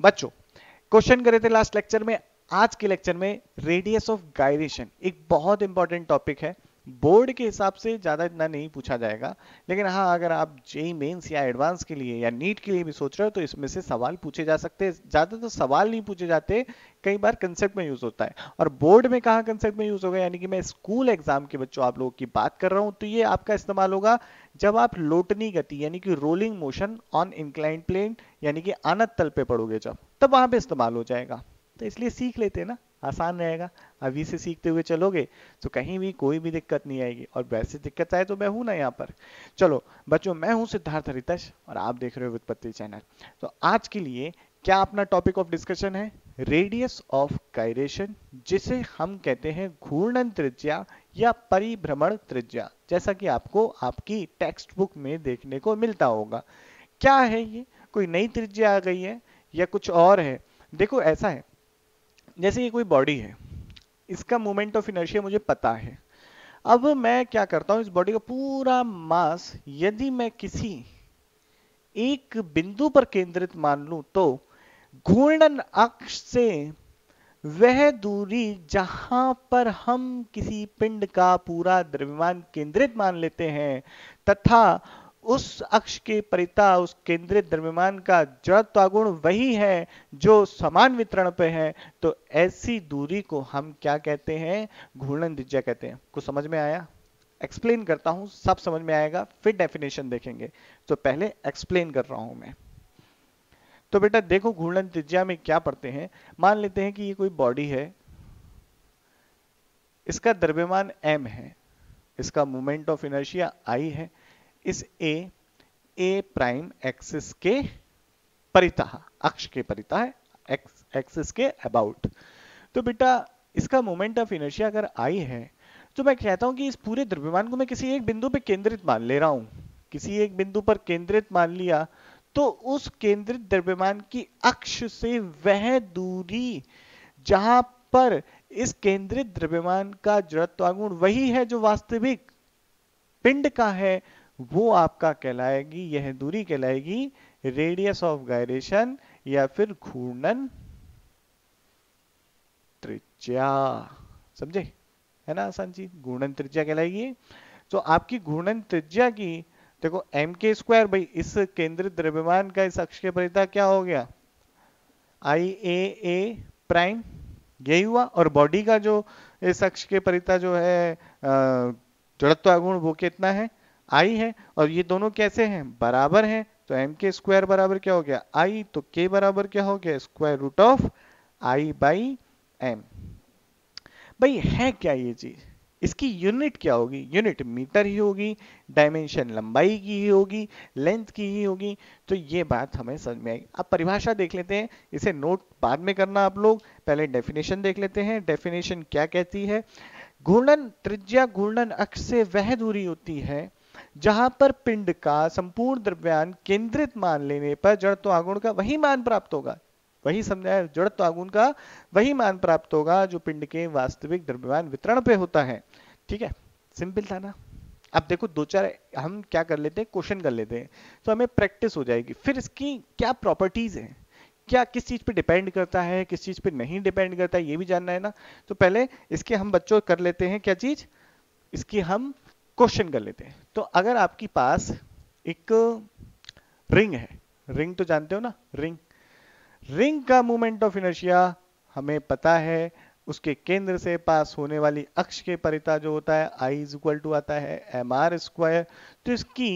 बच्चों क्वेश्चन करे थे लास्ट लेक्चर में आज के लेक्चर में रेडियस ऑफ गायरेशन एक बहुत इंपॉर्टेंट टॉपिक है बोर्ड के हिसाब से ज़्यादा इतना नहीं पूछा जाएगा लेकिन हाँ अगर आप जेई मेन्स या एडवांस के लिए या नीट के लिए भी सोच रहे हो तो इसमें से सवाल पूछे जा सकते हैं ज़्यादा तो सवाल नहीं पूछे जाते कई बार कंसेप्ट में यूज़ होता है और बोर्ड में कहा कंसेप्ट में यूज़ होगा यानी कि मैं स्कूल एग्जाम के बच्चों आप लोगों की बात कर रहा हूँ तो ये आपका इस्तेमाल होगा जब आप लोटनी गति यानी कि rolling motion on inclined plane यानी कि अनत तल पे पढ़ोगे जब तब वहां पे इस्तेमाल हो जाएगा तो इसलिए सीख लेते हैं ना आसान रहेगा अभी से सीखते हुए चलोगे तो कहीं भी कोई भी दिक्कत नहीं आएगी और वैसे दिक्कत आए तो मैं हूं ना यहाँ पर चलो बच्चों मैं हूं सिद्धार्थ रितश और आप देख रहे हो व्युत्पत्ति चैनल तो आज के लिए क्या अपना टॉपिक ऑफ डिस्कशन है रेडियस ऑफ काइरेशन जिसे हम कहते हैं घूर्णन त्रिज्या या परिभ्रमण त्रिज्या जैसा कि आपको आपकी टेक्स्ट बुक में देखने को मिलता होगा क्या है ये कोई नई त्रिज्या आ गई है या कुछ और है देखो ऐसा है जैसे कि कोई बॉडी है इसका मोमेंट ऑफ इनर्शिया मुझे पता है अब मैं क्या करता हूं इस बॉडी का पूरा मास यदि मैं किसी एक बिंदु पर केंद्रित मान लू तो घूर्णन अक्ष से वह दूरी जहां पर हम किसी पिंड का पूरा द्रव्यमान केंद्रित मान लेते हैं तथा उस अक्ष के परिता उस केंद्रित द्रव्यमान का जड़त्वागुण वही है जो समान वितरण पे है तो ऐसी दूरी को हम क्या कहते हैं घूर्णन त्रिज्या कहते हैं कुछ समझ में आया एक्सप्लेन करता हूं सब समझ में आएगा फिर डेफिनेशन देखेंगे तो पहले एक्सप्लेन कर रहा हूं मैं तो बेटा देखो घूर्णन त्रिज्या में क्या पढ़ते हैं मान लेते हैं कि ये कोई बॉडी है इसका द्रव्यमान एम है इसका मोमेंट ऑफ इनर्शिया आई है इस ए ए प्राइम एक्सिस के परिता अक्ष के परितः एक्स एक्सिस के अबाउट तो बेटा इसका मोमेंट ऑफ इनर्शिया अगर आई है तो मैं कहता हूं कि इस पूरे द्रव्यमान को मैं किसी एक बिंदु पर केंद्रित मान ले रहा हूं किसी एक बिंदु पर केंद्रित मान लिया तो उस केंद्रित द्रव्यमान की अक्ष से वह दूरी जहां पर इस केंद्रित द्रव्यमान का जड़त्वागुण वही है जो वास्तविक पिंड का है वो आपका कहलाएगी यह दूरी कहलाएगी रेडियस ऑफ गायरेशन या फिर घूर्णन त्रिज्या समझे है ना आसान चीज घूर्णन त्रिज्या कहलाएगी तो आपकी घूर्णन त्रिज्या की देखो एम के स्क्वायर भाई इस केंद्रित द्रव्यमान का इस अक्ष के परिता क्या हो गया आई ए ए प्राइम यही हुआ और बॉडी का जो इस अक्ष के परिता जो है जड़त्वागुण वो कितना है आई है और ये दोनों कैसे हैं बराबर हैं तो एम के स्क्वायर बराबर क्या हो गया आई तो के बराबर क्या हो गया square root of I by M भाई है क्या ये चीज इसकी यूनिट क्या होगी यूनिट मीटर ही होगी डायमेंशन लंबाई की ही होगी लेंथ की ही होगी तो ये बात हमें समझ में आई अब परिभाषा देख लेते हैं इसे नोट बाद में करना आप लोग पहले डेफिनेशन देख लेते हैं डेफिनेशन क्या कहती है घूर्णन त्रिज्या घूर्णन अक्ष से वह दूरी होती है जहां पर पिंड का संपूर्ण द्रव्यान केंद्रित मान लेने पर जड़त्व तो आगुण का वही मान प्राप्त होगा वही समझाया जड़त्व तो आगुण का वही मान प्राप्त होगा जो पिंड के वास्तविक द्रव्यमान वितरण पे होता है ठीक है सिंपल था ना अब देखो दो चार हम क्या कर लेते हैं क्वेश्चन कर लेते हैं तो हमें प्रैक्टिस हो जाएगी फिर इसकी क्या प्रॉपर्टीज है क्या किस चीज़ पे डिपेंड करता है किस चीज़ पे नहीं डिपेंड करता है ये भी जानना है ना तो पहले इसके हम बच्चों कर लेते हैं क्या चीज़ इसकी हम क्वेश्चन कर लेते हैं तो अगर आपके पास एक रिंग है रिंग तो जानते हो ना रिंग रिंग का मूवमेंट ऑफ इनर्शिया हमें पता है उसके केंद्र से पास होने वाली अक्ष के परिता जो होता है आई इज इक्वल टू आता है एम आर स्क्वायर तो इसकी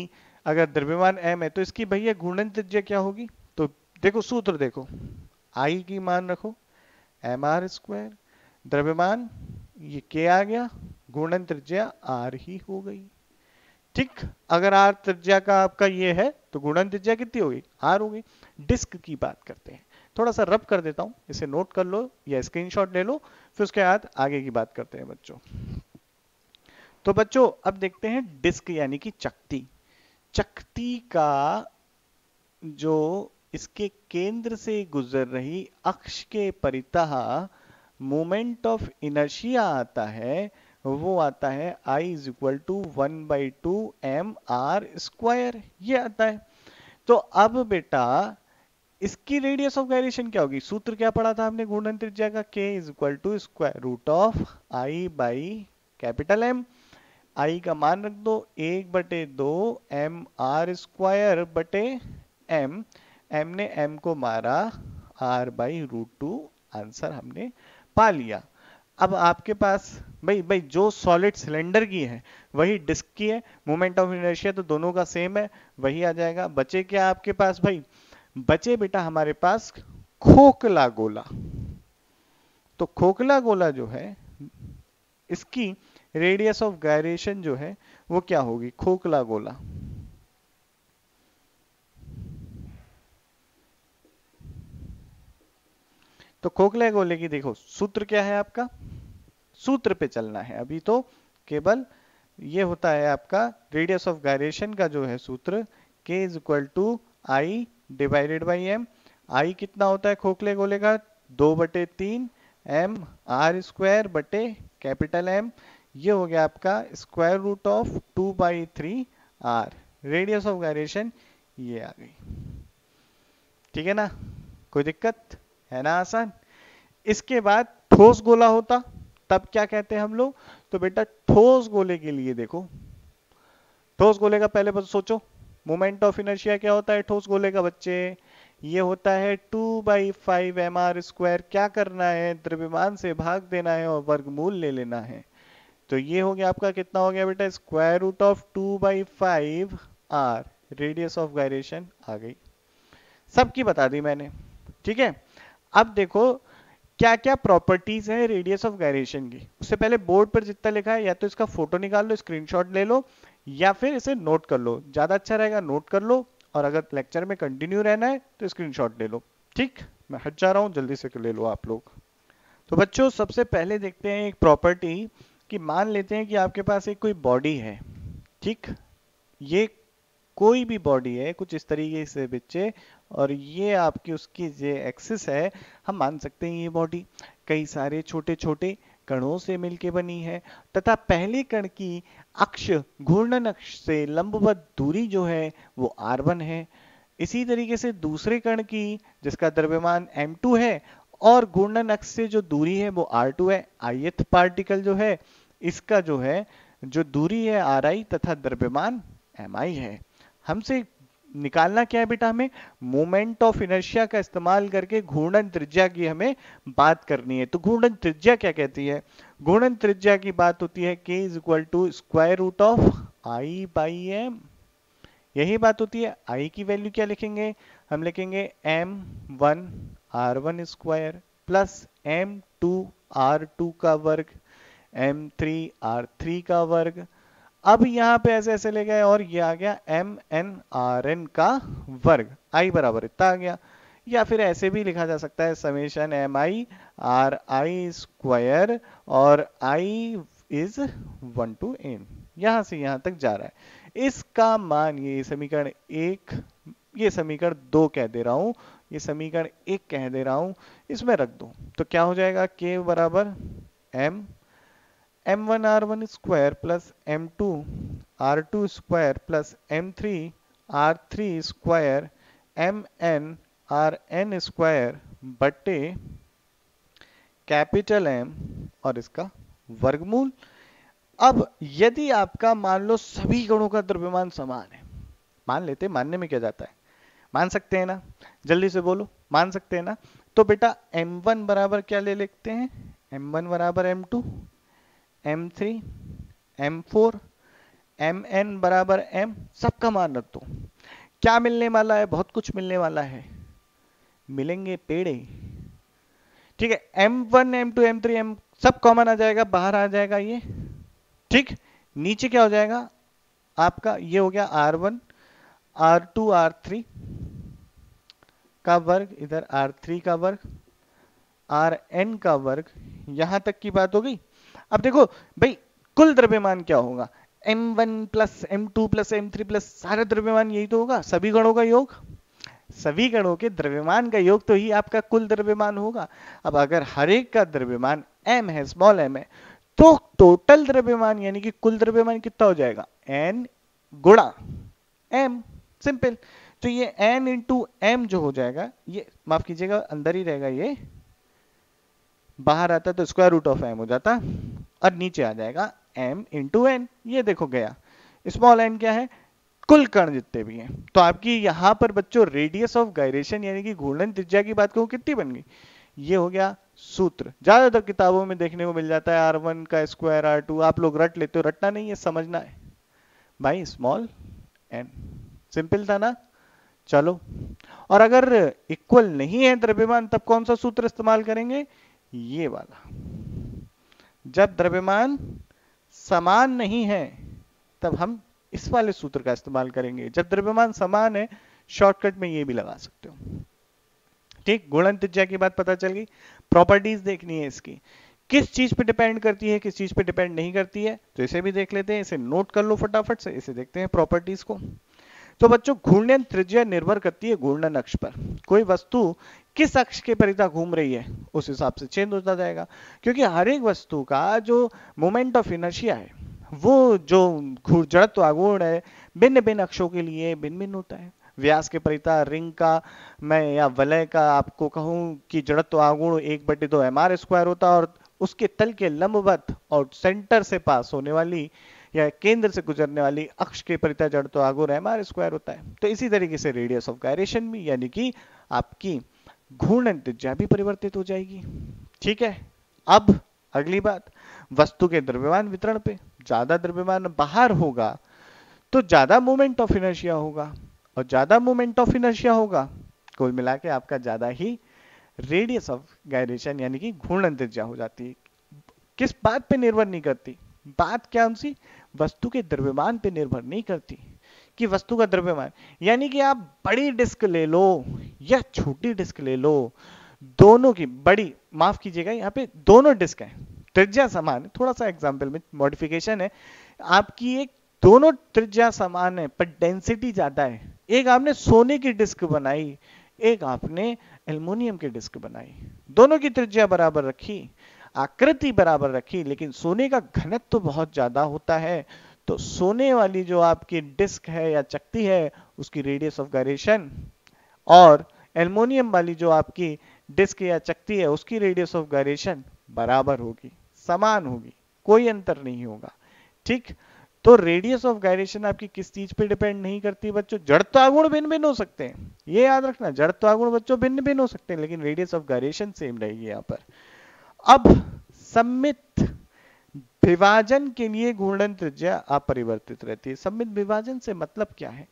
अगर द्रव्यमान एम है तो इसकी भैया घूर्णन त्रिज्या क्या होगी तो देखो सूत्र देखो आई की मान रखो एम आर स्क्वायर द्रव्यमान ये के आ गया गुणन त्रिज्या आर ही हो गई ठीक अगर आर त्रिज्या का आपका ये है तो गुणन त्रिज्या कितनी होगी आर हो गई डिस्क की बात करते हैं थोड़ा सा रब कर देता हूं इसे नोट कर लो या स्क्रीन ले लो फिर उसके बाद आगे की बात करते हैं बच्चों तो बच्चों अब देखते हैं डिस्क यानी कि चक्ती चक्ती का जो इसके केंद्र से गुजर रही अक्ष के परिता मोमेंट ऑफ इनर्शिया आता है वो आता है I is equal to one by two M R square ये आता है तो अब बेटा इसकी रेडियस ऑफ गायरेशन क्या होगी सूत्र क्या पढ़ा था हमने घूर्णन त्रिज्या का K is equal to square root of I by capital M I का मान रख दो एक बटे दो एम आर स्क्वायर बटे एम एम ने एम को मारा R by root two answer हमने पा लिया अब आपके पास भाई भाई जो सॉलिड सिलेंडर की है वही डिस्क की है मोमेंट ऑफ इनर्शिया तो दोनों का सेम है वही आ जाएगा बचे क्या आपके पास भाई बचे बेटा हमारे पास खोखला गोला तो खोखला गोला जो है इसकी रेडियस ऑफ गायरेशन जो है वो क्या होगी खोखला गोला तो खोखले गोले की देखो सूत्र क्या है आपका सूत्र पे चलना है अभी तो केवल ये होता है आपका रेडियस ऑफ गायरेशन का जो है सूत्र K is equal to I divided by M I कितना होता है खोखले गोले का दो बटे तीन एम आर स्क्वायर बटे कैपिटल एम ये हो गया आपका square root of two by three R radius of gyration ये आ गई ठीक है ना कोई दिक्कत है ना आसान इसके बाद ठोस गोला होता तब क्या कहते हैं हम लोग तो बेटा ठोस गोले के लिए देखो ठोस गोले का पहले बस सोचो मोमेंट ऑफ इनर्शिया क्या होता है ठोस गोले का बच्चे ये होता है two by five M R square क्या करना है द्रव्यमान से भाग देना है और वर्गमूल ले लेना है तो ये हो गया आपका कितना हो गया बेटा square root of two by five R radius of gyration आ गई सबकी बता दी मैंने ठीक है अब देखो क्या क्या प्रॉपर्टीज है रेडियस ऑफ गायरेशन की उससे पहले बोर्ड पर जितना लिखा है या तो इसका फोटो निकाल लो स्क्रीनशॉट ले लो या फिर इसे नोट कर लो ज्यादा अच्छा रहेगा नोट कर लो और अगर लेक्चर में कंटिन्यू रहना है तो स्क्रीन ले लो ठीक मैं हट जा रहा हूँ जल्दी से ले लो आप लोग तो बच्चों सबसे पहले देखते हैं एक प्रॉपर्टी कि मान लेते हैं कि आपके पास एक कोई बॉडी है ठीक ये कोई भी बॉडी है कुछ इस तरीके से बच्चे और ये आपकी उसकी ये एक्सिस है हम मान सकते हैं ये बॉडी कई सारे छोटे छोटे कणों से मिलके बनी है तथा पहले कण की अक्ष घूर्णन अक्ष से लंबवत दूरी जो है वो आर है इसी तरीके से दूसरे कण की जिसका द्रव्यमान m2 है और घूर्णन अक्ष से जो दूरी है वो r2 है ith पार्टिकल जो है इसका जो है जो दूरी है ri तथा द्रव्यमान mi है हमसे निकालना क्या है बेटा हमें मोमेंट ऑफ इनर्शिया का इस्तेमाल करके घूर्णन त्रिज्या की हमें बात करनी है तो घूर्णन त्रिज्या क्या कहती है घूर्णन त्रिज्या की बात होती है K is equal to square root of I by M यही बात होती है आई की वैल्यू क्या लिखेंगे हम लिखेंगे M one R one square plus M two R two का वर्ग एम थ्री आर थ्री का वर्ग अब यहां पे ऐसे ऐसे ले गए और ये आ गया एम एन आर एन का वर्ग आई बराबर इतना आ गया या फिर ऐसे भी लिखा जा सकता है summation M I R I square और I is one to N यहां से यहां तक जा रहा है इसका मान ये समीकरण एक ये समीकरण दो कह दे रहा हूं ये समीकरण एक कह दे रहा हूं इसमें रख दो तो क्या हो जाएगा के बराबर M M one R one square plus M two R two square plus M three R three square M N R N square बटे कैपिटल एम और इसका वर्गमूल अब यदि आपका मान लो सभी गणों का द्रव्यमान समान है मान लेते मानने में क्या जाता है मान सकते हैं ना जल्दी से बोलो मान सकते हैं ना तो बेटा m1 बराबर क्या ले लेते हैं m1 बराबर m2 M three M four M N बराबर एम सबका मान रख दो क्या मिलने वाला है बहुत कुछ मिलने वाला है मिलेंगे पेड़े ठीक है M one M two M three M सब कॉमन आ जाएगा बाहर आ जाएगा ये ठीक नीचे क्या हो जाएगा आपका ये हो गया R one R two R three का वर्ग इधर आर थ्री का वर्ग आर एन का वर्ग यहां तक की बात हो गई अब देखो भाई कुल द्रव्यमान क्या होगा M one plus M two plus M three plus सारा द्रव्यमान यही तो होगा सभी गणों का योग सभी गणों के द्रव्यमान का योग तो ही आपका कुल द्रव्यमान होगा अब अगर हर एक का द्रव्यमान m है स्मॉल m है तो टोटल द्रव्यमान यानी कि कुल द्रव्यमान कितना हो जाएगा n गुणा m सिंपल तो ये n इंटू एम जो हो जाएगा ये माफ कीजिएगा अंदर ही रहेगा ये बाहर आता तो स्क्वायर रूट ऑफ एम हो जाता और नीचे आ जाएगा m इंटू एन ये देखो गया स्मॉल एन क्या है कुल कण जितने भी हैं तो आपकी यहाँ पर बच्चों रेडियस ऑफ गायरेशन यानी कि घूर्णन त्रिज्या की बात कहूँ कितनी बन गई ये हो गया सूत्र ज्यादातर किताबों में देखने को मिल जाता है आर वन का स्क्वायर आर टू आप लोग रट लेते हो रटना नहीं है समझना है भाई स्मॉल एन सिंपल था ना चलो और अगर इक्वल नहीं है द्रव्यमान तब कौन सा सूत्र इस्तेमाल करेंगे ये वाला जब द्रव्यमान समान नहीं है तब हम इस वाले सूत्र का इस्तेमाल करेंगे जब द्रव्यमान समान है शॉर्टकट में ये भी लगा सकते हो ठीक गुणन त्रिज्या की बात पता चल गई प्रॉपर्टीज देखनी है इसकी किस चीज पे डिपेंड करती है किस चीज पे डिपेंड नहीं करती है तो इसे भी देख लेते हैं इसे नोट कर लो फटाफट से इसे देखते हैं प्रॉपर्टीज को तो बच्चों घूर्णन त्रिज्या निर्भर करती है घूर्णन अक्ष पर कोई वस्तु किस अक्ष के परिता घूम रही है उस हिसाब से चेंज होता जाएगा क्योंकि हर एक वस्तु का जो मोमेंट ऑफ इनर्शिया है वो जो जड़त्व आगुण है भिन्न भिन्न अक्षों के लिए भिन्न भिन्न होता है व्यास के परिता रिंग का मैं या वलय का आपको कहूं कि जड़त्व आगुण एक बटे दो एम आर स्क्वायर होता है और उसके तल के लंबवत और सेंटर से पास होने वाली या केंद्र से गुजरने वाली अक्ष के परिता जड़त्व आगुण एम आर स्क्वायर होता है तो इसी तरीके से रेडियस ऑफ गायरेशन भी यानी कि आपकी घूर्णन त्रिज्या तो भी परिवर्तित हो जाएगी ठीक है अब अगली बात वस्तु के द्रव्यमान वितरण पे ज्यादा द्रव्यमान बाहर होगा तो ज्यादा मूवमेंट ऑफ इनर्शिया होगा और ज्यादा मूवमेंट ऑफ इनर्शिया होगा कुल मिला के आपका ज्यादा ही रेडियस ऑफ गायरेशन यानी कि घूर्णन त्रिज्या हो जाती है किस बात पे निर्भर नहीं करती बात क्या उनसी वस्तु के द्रव्यमान पे निर्भर नहीं करती कि वस्तु का द्रव्यमान यानी कि आप बड़ी डिस्क ले लो या छोटी डिस्क ले लो दोनों की बड़ी माफ कीजिएगा यहाँ पे दोनों डिस्क है त्रिज्या समान थोड़ा सा एग्जाम्पल में मॉडिफिकेशन है आपकी एक दोनों त्रिज्या समान है पर डेंसिटी ज्यादा है एक आपने सोने की डिस्क बनाई एक आपने एल्यूमिनियम की डिस्क बनाई दोनों की त्रिज्या बराबर रखी आकृति बराबर रखी लेकिन सोने का घनत्व तो बहुत ज्यादा होता है तो सोने वाली जो आपकी डिस्क है या चक्ति है उसकी रेडियस ऑफ गायरेशन और एलमोनियम वाली जो आपकी डिस्क या चक्ती है उसकी रेडियस ऑफ गायरेशन बराबर होगी समान होगी कोई अंतर नहीं होगा ठीक तो रेडियस ऑफ गायरेशन आपकी किस चीज पे डिपेंड नहीं करती बच्चों जड़त्वागुण तो भिन्न भिन्न हो सकते हैं ये याद रखना जड़त्वागुण तो बच्चों भिन्न भिन्न हो सकते हैं लेकिन रेडियस ऑफ गायरेशन सेम रहेगी यहाँ पर अब सम्मित विभाजन के लिए घूर्णन त्रिज्या अपरिवर्तित रहती है सम्मित विभाजन से मतलब क्या है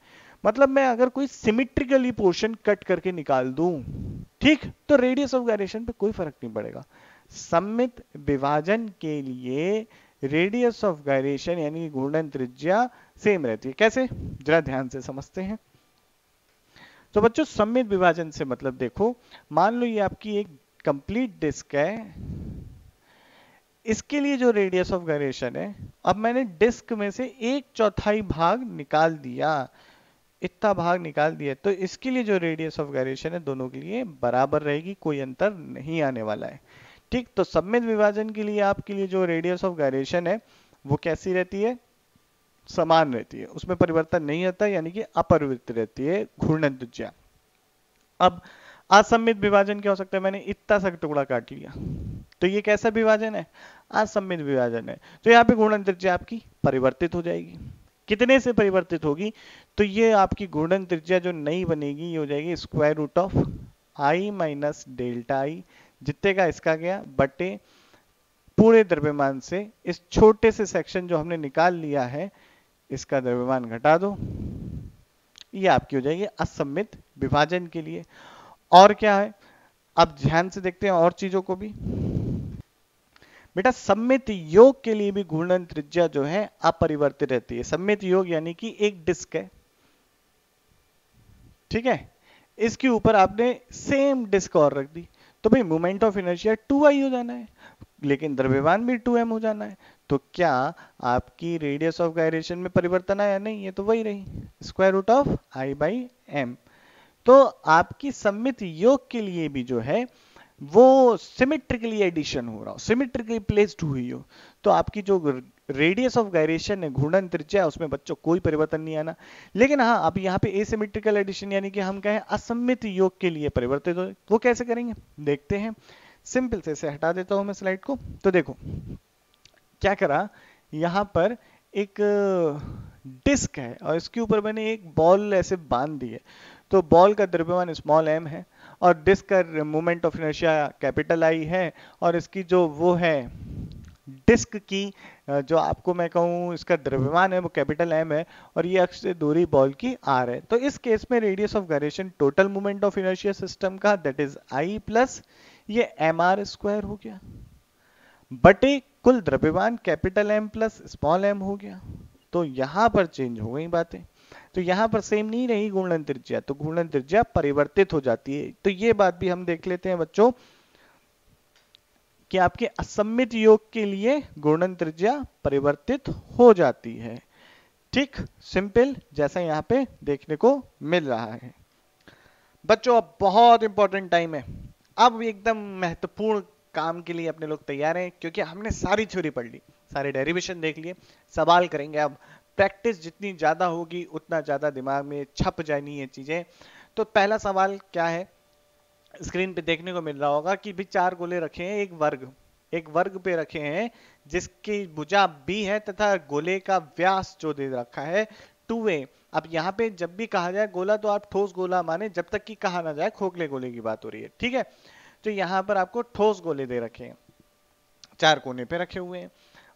मतलब मैं अगर कोई सिमिट्रिकली पोर्शन कट करके निकाल दूं ठीक तो रेडियस ऑफ गायरेशन पे कोई फर्क नहीं पड़ेगा सम्मित विभाजन के लिए रेडियस ऑफ गायरेशन यानी घूर्णन त्रिज्या सेम रहती है कैसे जरा ध्यान से समझते हैं तो बच्चों सम्मित विभाजन से मतलब देखो मान लो ये आपकी एक कंप्लीट डिस्क है इसके लिए जो रेडियस ऑफ गायरेशन है अब मैंने डिस्क में से एक चौथाई भाग निकाल दिया इतना भाग निकाल दिया तो इसके लिए जो रेडियस ऑफ गायरेशन है दोनों के लिए बराबर रहेगी कोई अंतर नहीं आने वाला है ठीक तो सम्मित विभाजन के लिए आपके लिए जो रेडियस ऑफ गायरेशन है वो कैसी रहती है समान रहती है उसमें परिवर्तन नहीं होता यानी कि अपरिवर्तित रहती है घूर्णन दुज्या अब असम्मित विभाजन क्या हो सकता है मैंने इतना सा टुकड़ा काट लिया तो ये कैसा विभाजन है असम्मित विभाजन है तो यहाँ पे गुणन त्रिज्या आपकी परिवर्तित हो जाएगी कितने से परिवर्तित होगी तो ये आपकी घूर्णन त्रिज्या जो नई बनेगी ये हो जाएगी square root of I minus delta I जितने का इसका गया बटे पूरे द्रव्यमान से इस छोटे से सेक्शन जो हमने निकाल लिया है इसका द्रव्यमान घटा दो ये आपकी हो जाएगी असम्मित विभाजन के लिए और क्या है अब ध्यान से देखते हैं और चीजों को भी बेटा सम्मित योग के लिए भी घूर्णन त्रिज्या जो है अपरिवर्तित रहती है सम्मित योग यानी कि एक डिस्क है ठीक है इसके ऊपर आपने सेम डिस्क और रख दी तो भाई moment of inertia two I हो जाना है लेकिन द्रव्यमान भी टू एम हो जाना है तो क्या आपकी रेडियस ऑफ गायरेशन में परिवर्तन आया नहीं ये तो वही रही square root of I by M तो आपकी सम्मित योग के लिए भी जो है वो सिमेट्रिकली एडिशन हो रहा हो सिमेट्रिकली प्लेस्ड हुई हो तो आपकी जो रेडियस ऑफ गायरेशन है घूर्णन त्रिज्या उसमें बच्चों कोई परिवर्तन नहीं आना लेकिन हाँ अब यहाँ पे एसिमेट्रिकल एडिशन यानी कि हम कहें असमित योग के लिए परिवर्तित हो वो कैसे करेंगे देखते हैं सिंपल से इसे हटा देता हूं मैं स्लाइड को तो देखो क्या करा यहाँ पर एक डिस्क है और इसके ऊपर मैंने एक बॉल ऐसे बांध दी है तो बॉल का द्रव्यमान स्मॉल एम है और डिस्क का movement of inertia capital I है और इसकी जो वो है डिस्क की जो आपको मैं कहूँ इसका द्रव्यमान है वो कैपिटल एम है और ये अक्ष से दूरी बॉल की आर है तो इस केस में radius of gyration total movement of inertia system का दैट इज आई प्लस ये एम आर स्क्वायर हो गया बटे कुल द्रव्यमान capital M plus small M हो गया तो यहां पर चेंज हो गई बातें तो यहाँ पर सेम नहीं रही घूर्णन त्रिज्या तो घूर्णन त्रिज्या परिवर्तित हो जाती है तो ये बात भी हम देख लेते हैं बच्चों कि आपके असम्मित योग के लिए घूर्णन त्रिज्या परिवर्तित हो जाती है ठीक सिंपल जैसा यहाँ पे देखने को मिल रहा है बच्चों अब बहुत इंपॉर्टेंट टाइम है अब एकदम महत्वपूर्ण काम के लिए अपने लोग तैयार हैं क्योंकि हमने सारी थ्योरी पढ़ ली सारे डेरिवेशन देख लिए सवाल करेंगे अब प्रैक्टिस जितनी ज़्यादा होगी उतना ज़्यादा दिमाग में छप जानी ये चीज़ें तो पहला सवाल क्या है स्क्रीन पे देखने को मिल रहा होगा कि भी चार गोले रखे हैं एक वर्ग एक वर्ग पे रखे हैं जिसकी भुजा बी है तथा गोले का व्यास जो दे रखा है टू ए अब यहाँ पे जब भी कहा जाए गोला तो आप ठोस गोला माने जब तक कि कहा ना जाए खोखले गोले की बात हो रही है ठीक है तो यहाँ पर आपको ठोस गोले दे रखे हैं चार कोने पे रखे हुए हैं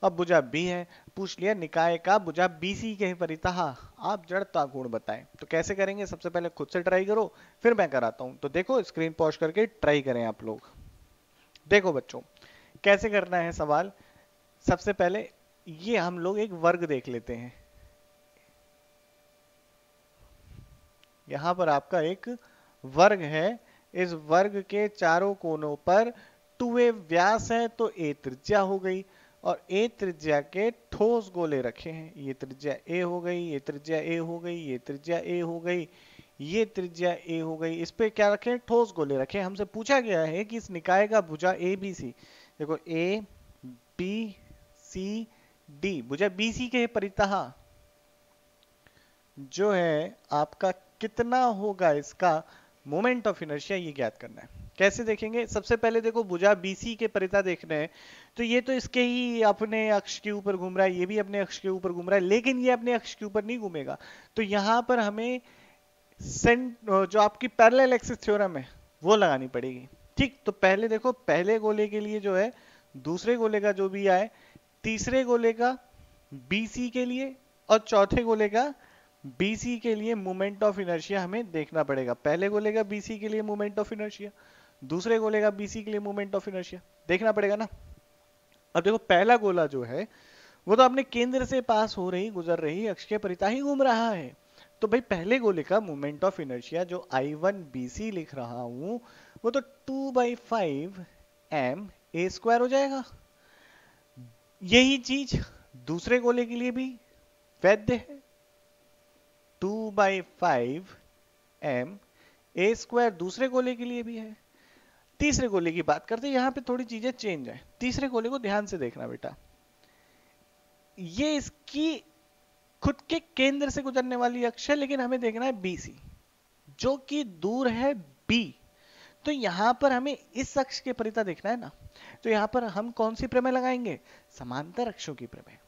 अब बुझा बी है पूछ लिया निकाय का बुझा बी सी के परिता आप जड़ता तो गुण बताएं तो कैसे करेंगे सबसे पहले खुद से ट्राई करो फिर मैं कराता हूं तो देखो स्क्रीन पॉज करके ट्राई करें आप लोग देखो बच्चों कैसे करना है सवाल सबसे पहले ये हम लोग एक वर्ग देख लेते हैं यहां पर आपका एक वर्ग है इस वर्ग के चारों कोनों पर टू व्यास है तो ए त्रिज्या हो गई और ए त्रिज्या के ठोस गोले रखे हैं ये त्रिज्या ए हो गई ये त्रिज्या ए हो गई ये त्रिज्या ए हो गई ये त्रिज्या ए हो गई इस पे क्या रखे ठोस गोले रखे हमसे पूछा गया है कि इस निकाय का भुजा ए बी सी देखो ए बी सी डी भुजा बी सी के परिता जो है आपका कितना होगा इसका मोमेंट ऑफ इनर्शिया ये ज्ञात करना है कैसे देखेंगे सबसे पहले देखो भुजा बीसी के परिता रहे हैं तो ये तो इसके ही अपने अक्ष के ऊपर घूम रहा है ये भी अपने अक्ष के ऊपर घूम रहा है लेकिन ये अपने अक्ष के ऊपर नहीं घूमेगा तो यहाँ पर हमें सेंट जो आपकी पैरेलल एक्सिस थ्योरम है वो लगानी पड़ेगी ठीक तो पहले देखो पहले गोले के लिए जो है दूसरे गोले का जो भी आए तीसरे गोले का बीसी के लिए और चौथे गोले का बीसी के लिए मोमेंट ऑफ इनर्शिया हमें देखना पड़ेगा पहले गोले का बीसी के लिए मोमेंट ऑफ इनर्शिया दूसरे गोले का बीसी के लिए मूवमेंट ऑफ इनर्शिया देखना पड़ेगा ना अब देखो पहला गोला जो है वो तो अपने केंद्र से पास हो रही गुजर रही अक्ष के परिता ही घूम रहा है तो भाई पहले गोले का मोमेंट ऑफ इनर्शिया जो आई वन बी सी लिख रहा हूं वो तो two by five M A square हो जाएगा यही चीज दूसरे गोले के लिए भी वैध है two by five M A square दूसरे गोले के लिए भी है तीसरे गोले की बात करते हैं यहां पे थोड़ी चीजें चेंज है तीसरे गोले को ध्यान से देखना बेटा ये इसकी खुद के केंद्र से गुजरने वाली अक्ष है लेकिन हमें देखना है बी सी जो कि दूर है बी तो यहां पर हमें इस अक्ष के परिता देखना है ना तो यहां पर हम कौन सी प्रमेय लगाएंगे समांतर अक्षों की प्रमेय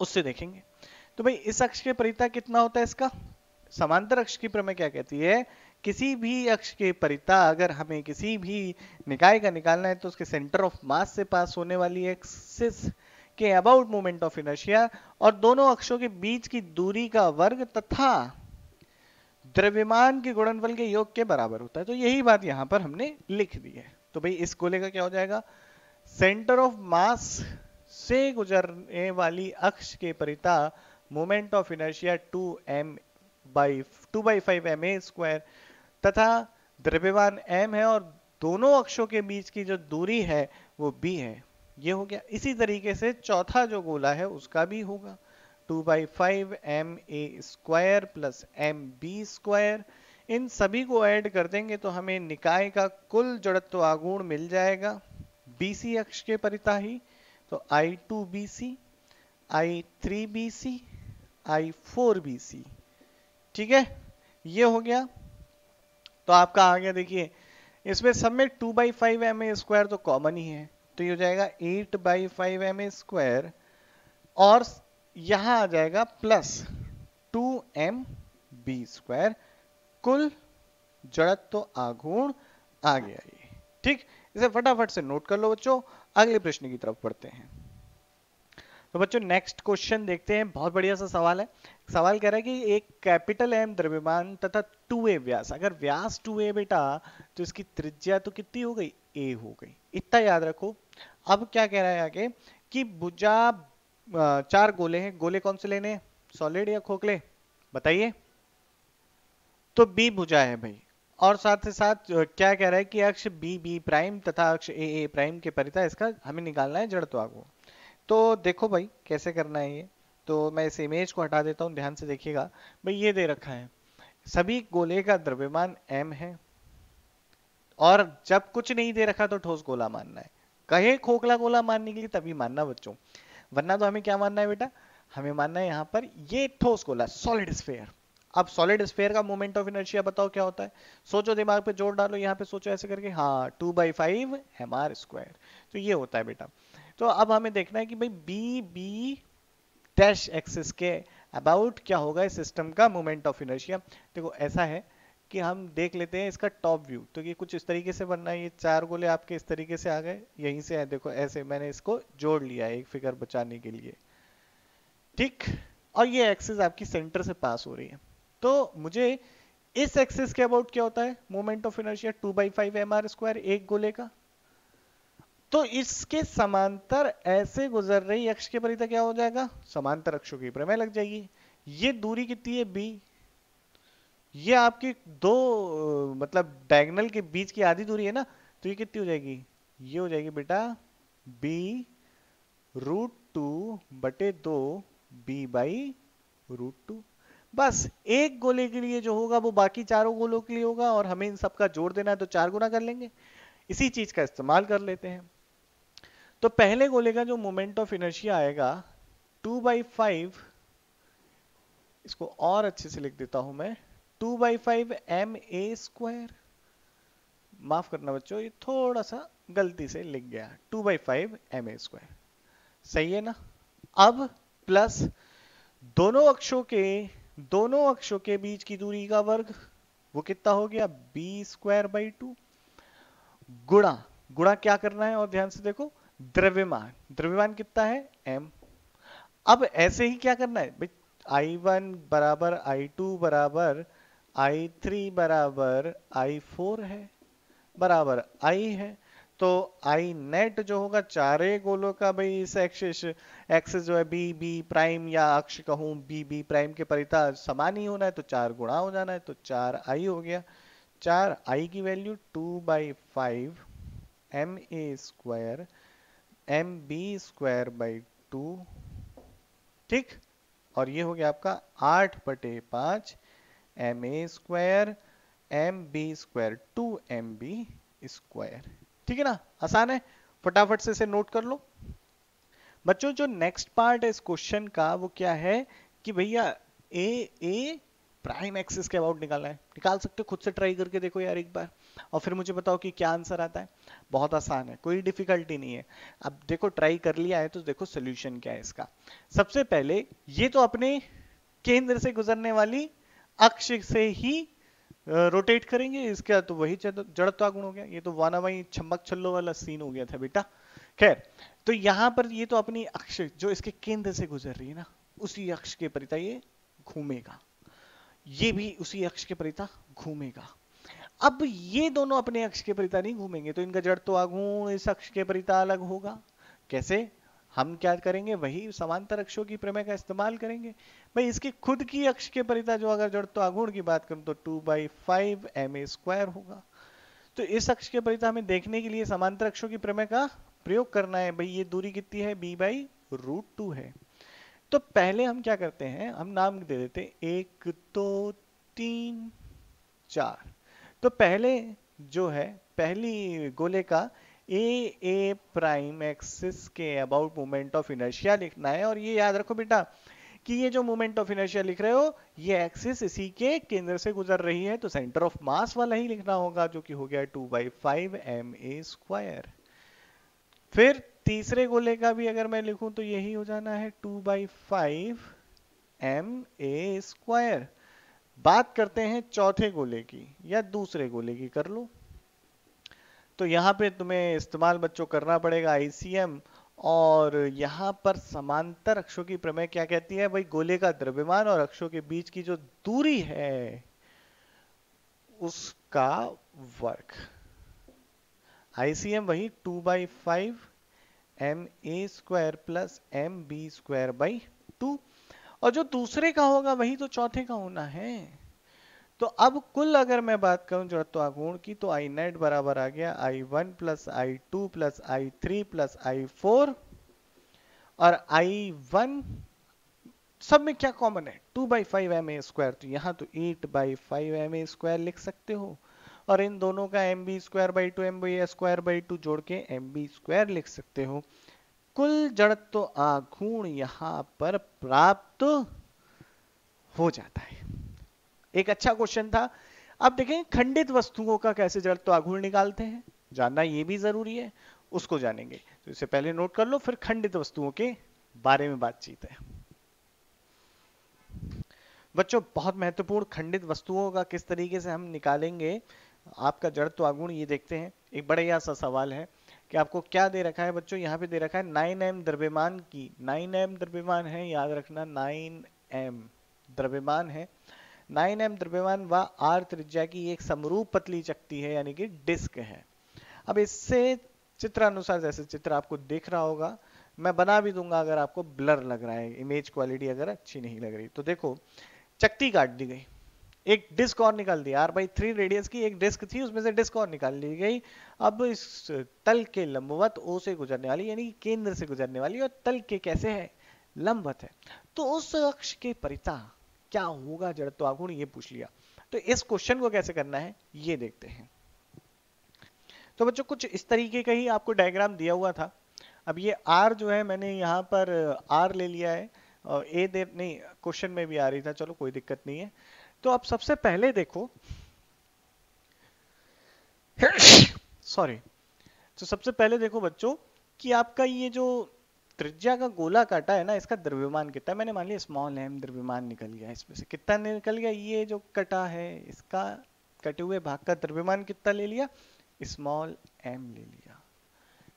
उससे देखेंगे तो भाई इस अक्ष के परिता कितना होता है इसका समांतर अक्ष की प्रमेय क्या कहती है किसी भी अक्ष के परिता अगर हमें किसी भी निकाय का निकालना है तो उसके सेंटर ऑफ मास से पास होने वाली एक्सिस के अबाउट मोमेंट ऑफ इनर्शिया और दोनों अक्षों के बीच की दूरी का वर्ग तथा द्रव्यमान के गुणनफल के योग के बराबर होता है तो यही बात यहां पर हमने लिख दी है तो भाई इस गोले का क्या हो जाएगा सेंटर ऑफ मास से गुजरने वाली अक्ष के परिता moment of inertia two M by two by five M A square तथा द्रव्यमान m है और दोनों अक्षों के बीच की जो दूरी है वो b है ये हो गया इसी तरीके से चौथा जो गोला है उसका भी होगा two by five M A square plus M B square इन सभी को ऐड कर देंगे तो हमें निकाय का कुल जड़त्व आगुण मिल जाएगा BC अक्ष के परिताही तो I2BC, I3BC, I4BC ठीक है ये हो गया तो आपका आ गया देखिए इसमें सब में two by five M A square तो कॉमन ही है तो ये हो जाएगा eight by five M A square और यहां आ जाएगा plus two M B square कुल जड़त तो आघूर्ण आ गया ये ठीक इसे फटाफट से नोट कर लो बच्चों अगले प्रश्न की तरफ पढ़ते हैं तो बच्चों नेक्स्ट क्वेश्चन देखते हैं बहुत बढ़िया सा सवाल है सवाल कह रहा है कि एक कैपिटल एम द्रव्यमान तथा टू ए व्यास अगर व्यास टू ए बेटा तो इसकी त्रिज्या तो कितनी हो गई ए हो गई इतना याद रखो अब क्या कह रहा है आगे कि भुजा चार गोले हैं गोले कौन से लेने सॉलिड या खोखले बताइए तो बी भुजा है भाई और साथ ही साथ क्या कह रहा है कि अक्ष बी बी प्राइम तथा अक्ष ए ए प्राइम के परिता इसका हमें निकालना है जड़ तो आगो तो देखो भाई कैसे करना है ये तो मैं इस इमेज को हटा देता हूँ ध्यान से देखिएगा भाई ये दे रखा है सभी गोले का द्रव्यमान एम है और जब कुछ नहीं दे रखा तो ठोस गोला मानना है कहे खोखला गोला मानने के लिए तभी मानना बच्चों वरना तो हमें क्या मानना है बेटा हमें मानना है यहाँ पर ये ठोस गोला सॉलिड स्फेयर अब सॉलिड स्फेयर का मोमेंट ऑफ इनर्जिया बताओ क्या होता है सोचो दिमाग पे जोर डालो यहाँ पे सोचो ऐसे करके हाँ two by five M R square तो ये होता है बेटा तो अब हमें देखना है कि भाई बी बी डैश एक्सिस के अबाउट क्या होगा इस सिस्टम का मोमेंट ऑफ इनर्शिया देखो ऐसा है कि हम देख लेते हैं इसका टॉप व्यू तो ये कुछ इस तरीके से बनना है ये चार गोले आपके इस तरीके से आ गए यहीं से है देखो ऐसे मैंने इसको जोड़ लिया है एक फिगर बचाने के लिए ठीक और ये एक्सिस आपकी सेंटर से पास हो रही है तो मुझे इस एक्सिस के अबाउट क्या होता है moment of inertia two by five M R square एक गोले का तो इसके समांतर ऐसे गुजर रही अक्ष के परिधि क्या हो जाएगा समांतर अक्षों की प्रमेय लग जाएगी ये दूरी कितनी है बी ये आपकी दो मतलब डायगनल के बीच की आधी दूरी है ना तो ये कितनी हो जाएगी ये हो जाएगी बेटा बी रूट टू बटे दो बी बाई रूट टू बस एक गोले के लिए जो होगा वो बाकी चारों गोलों के लिए होगा और हमें इन सबका जोड़ देना है तो चार गुना कर लेंगे इसी चीज का इस्तेमाल कर लेते हैं तो पहले गोले का जो मोमेंट ऑफ इनर्शिया आएगा टू बाई फाइव इसको और अच्छे से लिख देता हूं मैं two by five M A square माफ करना बच्चों ये थोड़ा सा गलती से लिख गया two by five M A square सही है ना अब प्लस दोनों अक्षों के दोनों अक्षों के बीच की दूरी का वर्ग वो कितना हो गया बी स्क्वायर बाई टू गुणा गुणा क्या करना है और ध्यान से देखो द्रव्यमान द्रव्यमान कितना है एम अब ऐसे ही क्या करना है भाई आई वन बराबर आई टू बराबर आई थ्री बराबर आई फोर है बराबर i है तो आई नेट जो होगा चारे गोलों का भाई इस एक्सिस एक्सिस जो है बी बी प्राइम या अक्ष कहूं बी बी प्राइम के परिता समान ही होना है तो चार गुणा हो जाना है तो चार आई हो गया चार आई की value two by five M A square M B square by two ठीक और ये हो गया आपका आठ बटे पांच M A square M B square two M B square ठीक है ना आसान है फटाफट से इसे नोट कर लो बच्चों जो नेक्स्ट पार्ट है इस क्वेश्चन का वो क्या है कि भैया ए ए प्राइम एक्सिस के अबाउट निकालना है निकाल सकते हो खुद से ट्राई करके देखो यार एक बार और फिर मुझे बताओ कि क्या आंसर आता है बहुत आसान है कोई डिफिकल्टी नहीं है अब देखो ट्राई कर लिया है तो देखो सोल्यूशन क्या है इसका सबसे पहले ये तो अपने केंद्र से गुजरने वाली अक्ष से ही रोटेट करेंगे इसके तो वही जड़त्वागुण तो हो गया ये तो वाना वही छमक छल्लो वाला सीन हो गया था बेटा खैर तो यहाँ पर ये तो अपनी अक्ष जो इसके केंद्र से गुजर रही है ना उसी अक्ष के परिता ये घूमेगा ये भी उसी अक्ष के परिता घूमेगा अब ये दोनों अपने अक्ष के परिता नहीं घूमेंगे तो इनका जड़ तो आगूण इस अक्ष के परिता अलग होगा कैसे हम क्या करेंगे वही समांतर अक्षों की प्रमेय का इस्तेमाल करेंगे भाई इसके खुद की अक्ष के परिता जो अगर जड़ तो आगुण की बात करूं तो two by five M A square होगा तो इस अक्ष के परिता हमें देखने के लिए समांतर अक्षों की प्रमेय का प्रयोग करना है भाई ये दूरी कितनी है बी बाई रूट टू है तो पहले हम क्या करते हैं हम नाम दे देते एक दो तो, तीन चार तो पहले जो है पहली गोले का ए ए प्राइम एक्सिस के अबाउट मोमेंट ऑफ इनर्शिया लिखना है और ये याद रखो बेटा कि ये जो मोमेंट ऑफ इनर्शिया लिख रहे हो ये एक्सिस इसी के केंद्र से गुजर रही है तो सेंटर ऑफ मास वाला ही लिखना होगा जो कि हो गया two by five M A square फिर तीसरे गोले का भी अगर मैं लिखूं तो यही हो जाना है two by five M A square बात करते हैं चौथे गोले की या दूसरे गोले की कर लो तो यहाँ पे तुम्हें इस्तेमाल बच्चों करना पड़ेगा आईसीएम और यहाँ पर समांतर अक्षों की प्रमेय क्या कहती है भाई गोले का द्रव्यमान और अक्षों के बीच की जो दूरी है उसका वर्ग आईसीएम वही two by five M A square plus M B square by two और जो दूसरे का होगा वही तो चौथे का होना है तो अब कुल अगर मैं बात करूं जड़त्वागुण की तो आई नेट बराबर आ गया I one plus I two plus I three plus I four और आई वन सब में क्या कॉमन है two by five M A square तो यहाँ तो eight by five M A square लिख सकते हो और इन दोनों का M B square by two M B square by two जोड़ के एम बी स्क्वायर लिख सकते हो कुल जड़त्व तो आखूण यहां पर प्राप्त हो जाता है एक अच्छा क्वेश्चन था अब देखें खंडित वस्तुओं का कैसे जड़त्व तो आघूर्ण निकालते हैं जानना ये भी जरूरी है उसको जानेंगे तो इसे पहले नोट कर लो फिर खंडित वस्तुओं के बारे में बातचीत है बच्चों बहुत महत्वपूर्ण खंडित वस्तुओं का किस तरीके से हम निकालेंगे आपका जड़त्व तो आगुण ये देखते हैं एक बड़ा सा सवाल है कि आपको क्या दे रखा है बच्चों यहाँ पे दे रखा है नाइन एम द्रव्यमान की नाइन एम द्रव्यमान है याद रखना नाइन एम द्रव्यमान है नाइन एम द्रव्यमान व आर त्रिज्या की एक समरूप पतली चकती है यानी कि डिस्क है अब इससे चित्रानुसार जैसे चित्र आपको दिख रहा होगा मैं बना भी दूंगा अगर आपको ब्लर लग रहा है इमेज क्वालिटी अगर अच्छी नहीं लग रही तो देखो चक्ती काट दी गई एक डिस्क और निकाल दी आर बाई थ्री रेडियस की एक डिस्क थी उसमें से डिस्क और निकाल ली गई अब इस तल के लंबवत ओ से गुजरने वाली यानी केंद्र से गुजरने वाली और तल के कैसे है लंबवत है तो उस अक्ष के परिता क्या होगा जड़त्वागुण तो ये पूछ लिया तो इस क्वेश्चन को कैसे करना है ये देखते हैं तो बच्चों कुछ इस तरीके का ही आपको डायग्राम दिया हुआ था अब ये आर जो है मैंने यहाँ पर आर ले लिया है और ए दे नहीं क्वेश्चन में भी आ रही था चलो कोई दिक्कत नहीं है तो आप सबसे पहले देखो सॉरी तो सबसे पहले देखो बच्चों कि आपका ये जो त्रिज्या का गोला काटा है ना इसका द्रव्यमान कितना मैंने मान लिया स्मॉल एम द्रव्यमान निकल गया इसमें से कितना निकल गया ये जो कटा है इसका कटे हुए भाग का द्रव्यमान कितना ले लिया स्मॉल एम ले लिया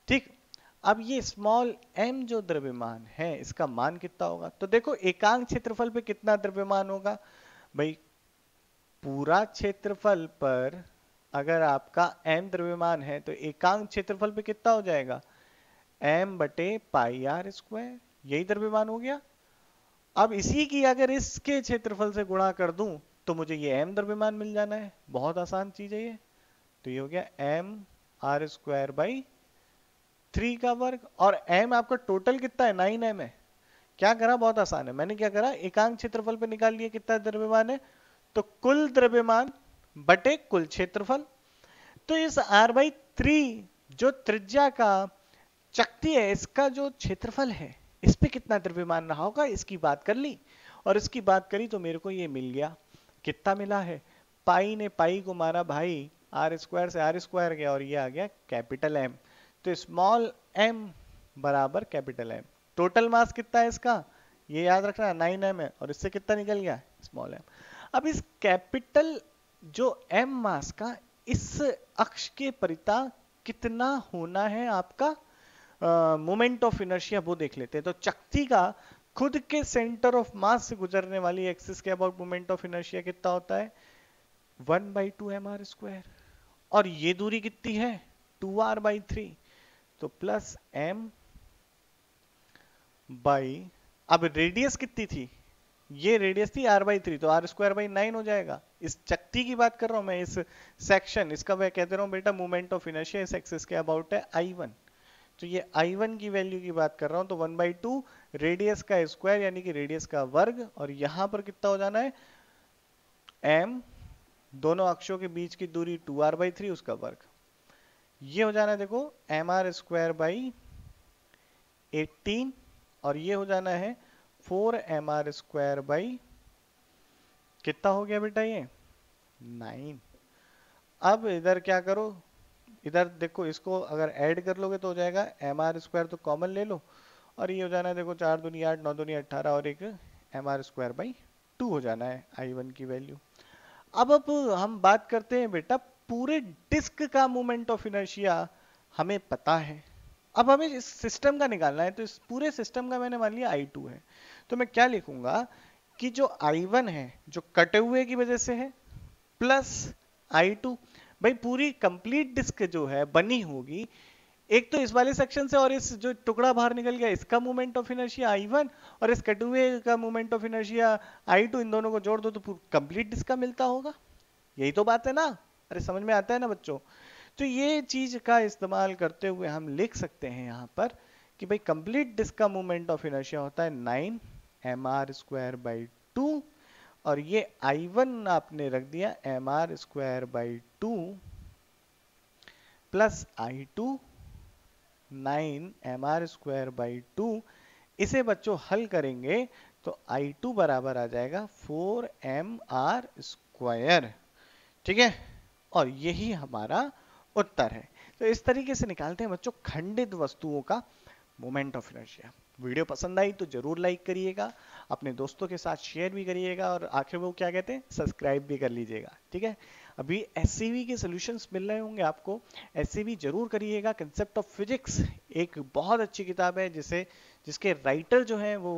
ठीक अब ये स्मॉल एम जो द्रव्यमान है इसका मान कितना होगा तो देखो एकांक क्षेत्रफल पे कितना द्रव्यमान होगा भाई पूरा क्षेत्रफल पर अगर आपका एम द्रव्यमान है तो एकांक क्षेत्रफल पे कितना हो जाएगा एम बटे पाई आर स्क्वायर यही द्रव्यमान हो गया अब इसी की अगर इसके क्षेत्रफल से गुणा कर दूं तो मुझे ये एम द्रव्यमान मिल जाना है बहुत आसान चीज है ये तो ये हो गया M R square by three का वर्ग और एम आपका टोटल कितना है नाइन एम है क्या करा बहुत आसान है मैंने क्या करा एकांक क्षेत्रफल पे निकाल लिया कितना द्रव्यमान है तो कुल द्रव्यमान बटे कुल क्षेत्रफल तो इस आर बाई थ्री जो त्रिज्या का चक्ति है इसका जो क्षेत्रफल है इस पे कितना द्रव्यमान रहा होगा इसकी बात कर ली और इसकी बात करी तो मेरे को ये मिल गया कितना मिला है पाई ने पाई को मारा भाई आर स्क्वायर से आर स्क्वायर गया और ये आ गया कैपिटल एम तो स्मॉल एम बराबर कैपिटल एम टोटल मास कितना है इसका ये याद रखना नाइन एम है और इससे कितना निकल गया स्मॉल एम अब इस कैपिटल जो एम मास का इस अक्ष के परिता कितना होना है आपका मोमेंट ऑफ इनर्शिया वो देख लेते हैं तो चक्ति का खुद के सेंटर ऑफ मास से गुजरने वाली एक्सिस के अबाउट मोमेंट ऑफ इनर्शिया कितना होता है one by two M R square और ये दूरी कितनी है टू आर बाई थ्री तो प्लस एम बाई अब रेडियस कितनी थी ये रेडियस थी आर बाई थ्री तो आर स्क्वायर बाई नाइन हो जाएगा इस चक्ति की बात कर रहा हूं मैं इस सेक्शन इसका मैं कहते रहा हूँ बेटा मूवमेंट ऑफ इनर्शिया इस एक्सिस के अबाउट है आई वन तो ये आई वन की वैल्यू की बात कर रहा हूं तो वन बाई टू रेडियस का स्क्वायर यानी कि रेडियस का वर्ग और यहां पर कितना हो जाना है एम दोनों अक्षों के बीच की दूरी टू आर बाई थ्री उसका वर्ग ये हो जाना है देखो M R square by eighteen और ये हो जाना है four M R square by कितना हो गया बेटा ये नाइन अब इधर क्या करो इधर देखो इसको अगर ऐड कर लोगे तो हो जाएगा एम आर स्क्वायर तो कॉमन ले लो और ये हो जाना है देखो चार दुनिया आठ नौ दुनिया अट्ठारह और एक M R square by two हो जाना है आई वन की वैल्यू अब अब हम बात करते हैं बेटा पूरे डिस्क का मूवमेंट ऑफ इनर्शिया हमें पता है अब हमें इस सिस्टम का निकालना है तो इस पूरे सिस्टम का मैंने मान लिया आई टू है तो मैं क्या लिखूंगा कि जो आई वन है जो कटे हुए की वजह से है प्लस आई टू भाई पूरी कंप्लीट डिस्क जो है बनी होगी एक तो इस वाले सेक्शन से और इस जो टुकड़ा बाहर निकल गया इसका मोमेंट ऑफ इनर्शिया I1 और इस कटे हुए का मोमेंट ऑफ इनर्शिया I2 इन दोनों को जोड़ दो तो कंप्लीट डिस्क का मिलता होगा यही तो बात है ना अरे समझ में आता है ना बच्चों तो ये चीज का इस्तेमाल करते हुए हम लिख सकते हैं यहां पर कि भाई कंप्लीट डिस्क का मूवमेंट ऑफ इनर्शिया होता है nine M R square by two और ये आई वन आपने रख दिया M R square by two plus I two nine M R square by two इसे बच्चों हल करेंगे तो आई टू बराबर आ जाएगा फोर एम आर स्क्वायर ठीक है और यही हमारा उत्तर है तो इस तरीके से निकालते हैं बच्चों खंडित वस्तुओं का मोमेंट ऑफ इनर्शिया वीडियो पसंद आई तो ज़रूर लाइक करिएगा अपने दोस्तों के साथ शेयर भी करिएगा और आखिर वो क्या कहते हैं सब्सक्राइब भी कर लीजिएगा ठीक है अभी एस के सोल्यूशन मिल रहे होंगे आपको एस जरूर करिएगा कंसेप्ट ऑफ फिजिक्स एक बहुत अच्छी किताब है जिसे जिसके राइटर जो हैं वो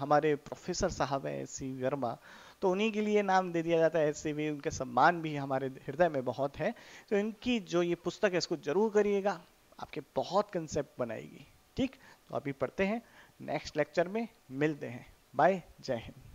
हमारे प्रोफेसर साहब हैं एस वर्मा तो उन्हीं के लिए नाम दे दिया जाता है एस उनके सम्मान भी हमारे हृदय में बहुत है तो इनकी जो ये पुस्तक है इसको जरूर करिएगा आपके बहुत कंसेप्ट बनाएगी ठीक तो अभी पढ़ते हैं नेक्स्ट लेक्चर में मिलते हैं बाय जय हिंद